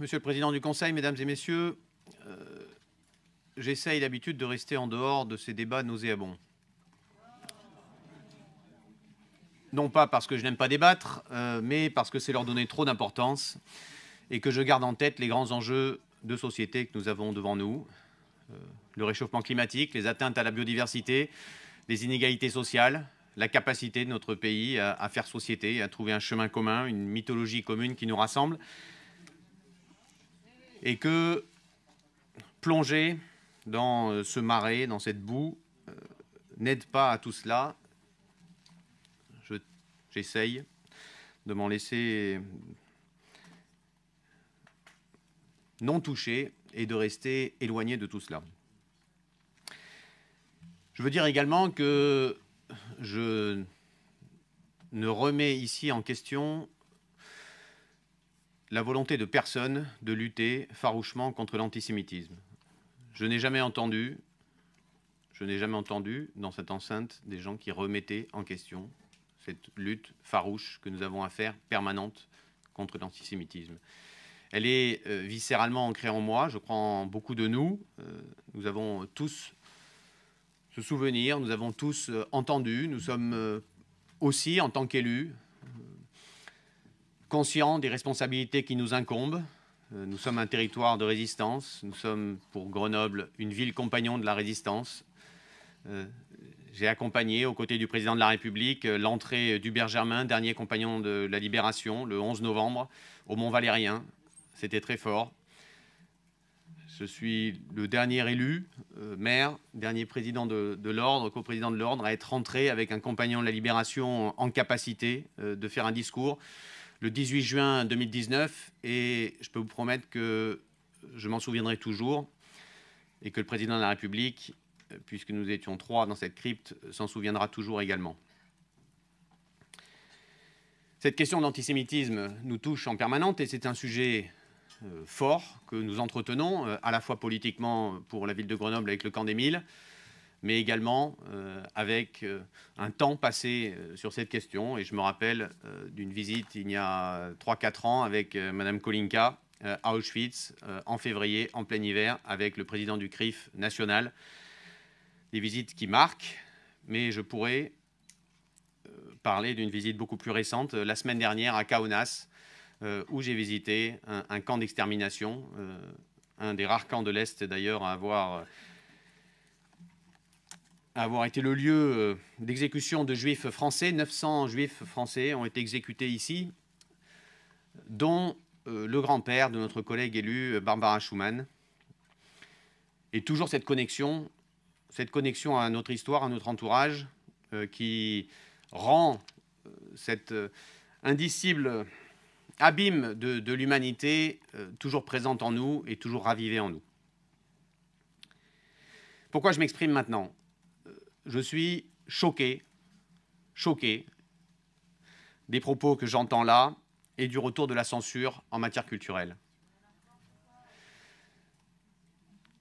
Monsieur le Président du Conseil, Mesdames et Messieurs, euh, j'essaye d'habitude de rester en dehors de ces débats nauséabonds. Non pas parce que je n'aime pas débattre, euh, mais parce que c'est leur donner trop d'importance et que je garde en tête les grands enjeux de société que nous avons devant nous. Euh, le réchauffement climatique, les atteintes à la biodiversité, les inégalités sociales, la capacité de notre pays à faire société, à trouver un chemin commun, une mythologie commune qui nous rassemble et que plonger dans euh, ce marais, dans cette boue, euh, n'aide pas à tout cela. J'essaye de m'en laisser non touché et de rester éloigné de tout cela. Je veux dire également que je ne remets ici en question la volonté de personne de lutter farouchement contre l'antisémitisme. Je n'ai jamais entendu, je n'ai jamais entendu dans cette enceinte des gens qui remettaient en question cette lutte farouche que nous avons à faire permanente contre l'antisémitisme. Elle est euh, viscéralement ancrée en moi, je crois en beaucoup de nous. Euh, nous avons tous ce souvenir, nous avons tous euh, entendu, nous sommes aussi en tant qu'élus conscients des responsabilités qui nous incombent. Euh, nous sommes un territoire de résistance. Nous sommes, pour Grenoble, une ville compagnon de la résistance. Euh, j'ai accompagné, aux côtés du président de la République, euh, l'entrée d'Hubert Germain, dernier compagnon de la Libération, le 11 novembre, au Mont-Valérien. C'était très fort. Je suis le dernier élu, maire, dernier président de, l'Ordre, l'ordre, président de l'ordre, à être rentré avec un compagnon de la Libération en capacité de faire un discours le 18 juin 2019 et je peux vous promettre que je m'en souviendrai toujours et que le président de la République, puisque nous étions trois dans cette crypte, s'en souviendra toujours également. Cette question d'antisémitisme nous touche en permanente et c'est un sujet euh, fort que nous entretenons, euh, à la fois politiquement pour la ville de Grenoble avec le camp des Milles, mais également euh, avec euh, un temps passé euh, sur cette question. Et je me rappelle d'une visite il y a 3-4 ans avec Madame Kolinka à Auschwitz en février, en plein hiver, avec le président du CRIF national. Des visites qui marquent, mais je pourrais parler d'une visite beaucoup plus récente, la semaine dernière à Kaunas, où j'ai visité un, un camp d'extermination, un des rares camps de l'Est d'ailleurs à avoir avoir été le lieu euh, d'exécution de juifs français. 900 juifs français ont été exécutés ici, dont euh, le grand-père de notre collègue élu, euh, Barbara Schumann. Et toujours cette connexion, cette connexion à notre histoire, à notre entourage, qui rend cet indicible abîme de, de l'humanité toujours présente en nous et toujours ravivée en nous. Pourquoi je m'exprime maintenant je suis choqué, choqué des propos que j'entends là et du retour de la censure en matière culturelle.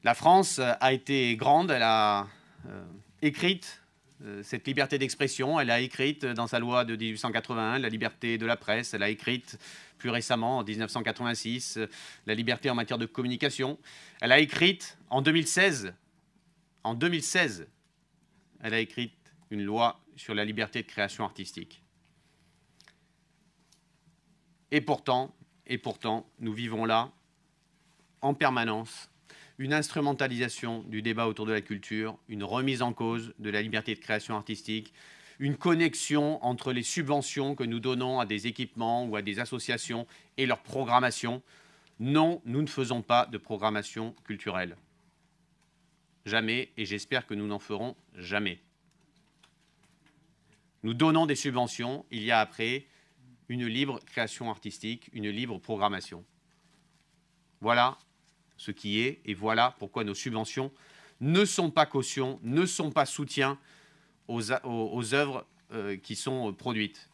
La France a été grande, elle a euh, écrite euh, cette liberté d'expression, elle a écrite dans sa loi de 1881 la liberté de la presse, elle a écrite plus récemment en 1986 la liberté en matière de communication, elle a écrite en 2016, en 2016 elle a écrit une loi sur la liberté de création artistique. Et pourtant, et pourtant, nous vivons là, en permanence, une instrumentalisation du débat autour de la culture, une remise en cause de la liberté de création artistique, une connexion entre les subventions que nous donnons à des équipements ou à des associations et leur programmation. Non, nous ne faisons pas de programmation culturelle jamais, et j'espère que nous n'en ferons jamais. Nous donnons des subventions, il y a après une libre création artistique, une libre programmation. Voilà ce qui est, et voilà pourquoi nos subventions ne sont pas caution, ne sont pas soutien aux, aux, œuvres euh, qui sont produites.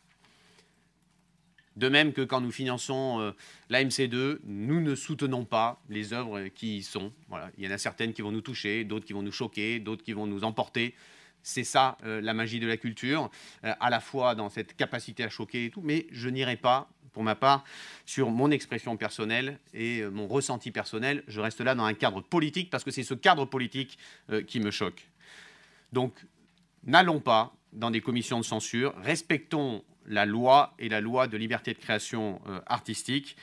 De même que quand nous finançons euh, lamc 2 nous ne soutenons pas les œuvres qui y sont. Voilà. Il y en a certaines qui vont nous toucher, d'autres qui vont nous choquer, d'autres qui vont nous emporter. C'est ça euh, la magie de la culture, euh, à la fois dans cette capacité à choquer et tout, mais je n'irai pas, pour ma part, sur mon expression personnelle et mon ressenti personnel. Je reste là dans un cadre politique parce que c'est ce cadre politique qui me choque. Donc, n'allons pas dans des commissions de censure, respectons la loi et la loi de liberté de création euh, artistique.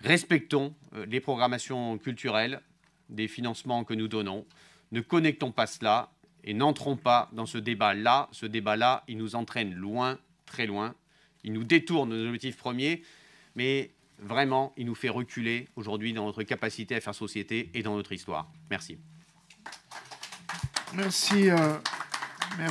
Respectons euh, les programmations culturelles des financements que nous donnons. Ne connectons pas cela et n'entrons pas dans ce débat-là. Ce débat-là, il nous entraîne loin, très loin. Il nous détourne de nos objectifs premiers, mais vraiment, il nous fait reculer aujourd'hui dans notre capacité à faire société et dans notre histoire. Merci. Merci. Euh, merci.